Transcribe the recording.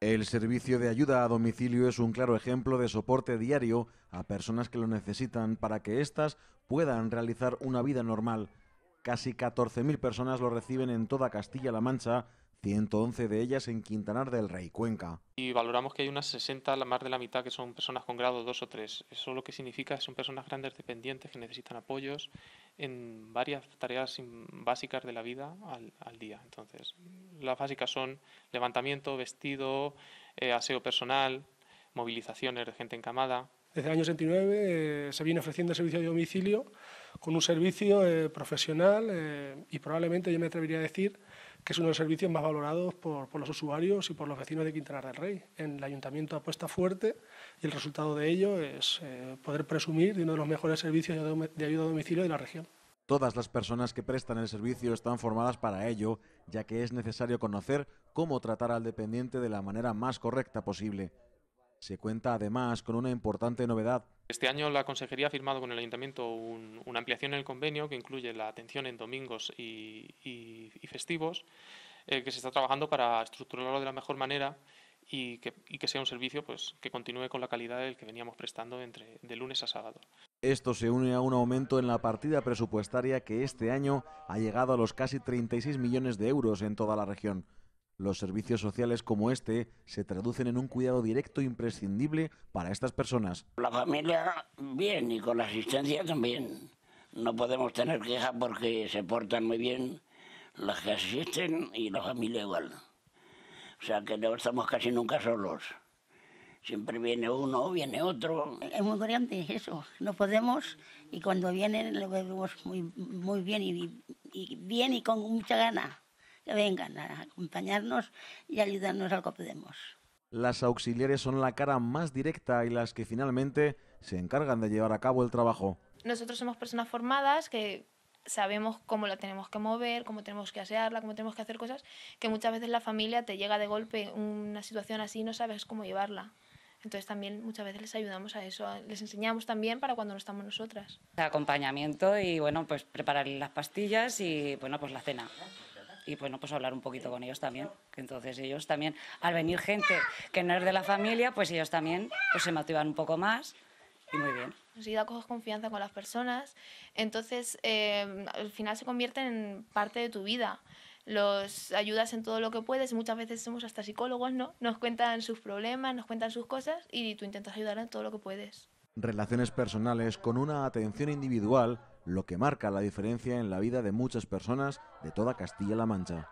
El servicio de ayuda a domicilio es un claro ejemplo de soporte diario a personas que lo necesitan para que éstas puedan realizar una vida normal. Casi 14.000 personas lo reciben en toda Castilla-La Mancha, 111 de ellas en Quintanar del Rey, Cuenca. Y valoramos que hay unas 60, más de la mitad, que son personas con grado 2 o 3. Eso lo que significa son personas grandes dependientes que necesitan apoyos en varias tareas básicas de la vida al, día. Entonces, las básicas son levantamiento, vestido, eh, aseo personal, movilizaciones de gente encamada. Desde el año 79 eh, se viene ofreciendo el servicio de domicilio con un servicio eh, profesional y probablemente yo me atrevería a decir que es uno de los servicios más valorados por, los usuarios y por los vecinos de Quintana del Rey. En el ayuntamiento apuesta fuerte y el resultado de ello es eh, poder presumir de uno de los mejores servicios de ayuda a domicilio de la región. Todas las personas que prestan el servicio están formadas para ello, ya que es necesario conocer cómo tratar al dependiente de la manera más correcta posible. Se cuenta además con una importante novedad este año la Consejería ha firmado con el Ayuntamiento una ampliación en el convenio que incluye la atención en domingos y, festivos, eh, que se está trabajando para estructurarlo de la mejor manera y que, sea un servicio pues, que continúe con la calidad del que veníamos prestando entre, de lunes a sábado. Esto se une a un aumento en la partida presupuestaria que este año ha llegado a los casi 36 millones de euros en toda la región. Los servicios sociales como este se traducen en un cuidado directo e imprescindible para estas personas. La familia bien y con la asistencia también. No podemos tener quejas porque se portan muy bien las que asisten y la familia igual. O sea que no estamos casi nunca solos. Siempre viene uno, viene otro. Es muy grande eso. No podemos y cuando vienen lo vemos muy, bien y, y bien y con mucha gana que vengan a acompañarnos y ayudarnos al que podemos. Las auxiliares son la cara más directa y las que finalmente se encargan de llevar a cabo el trabajo. Nosotros somos personas formadas que sabemos cómo la tenemos que mover, cómo tenemos que asearla, cómo tenemos que hacer cosas, que muchas veces la familia te llega de golpe una situación así y no sabes cómo llevarla. Entonces también muchas veces les ayudamos a eso, les enseñamos también para cuando no estamos nosotras. Acompañamiento y bueno, pues preparar las pastillas y bueno, pues la cena y no pues hablar un poquito con ellos también. Entonces ellos también, al venir gente que no es de la familia, pues ellos también pues, se motivan un poco más y muy bien. Enseguida pues coges confianza con las personas, entonces em, al final se convierten en parte de tu vida los ayudas en todo lo que puedes. Muchas veces somos hasta psicólogos, ¿no? Nos cuentan sus problemas, nos cuentan sus cosas y tú intentas ayudar en todo lo que puedes. Relaciones personales con una atención individual lo que marca la diferencia en la vida de muchas personas de toda Castilla-La Mancha.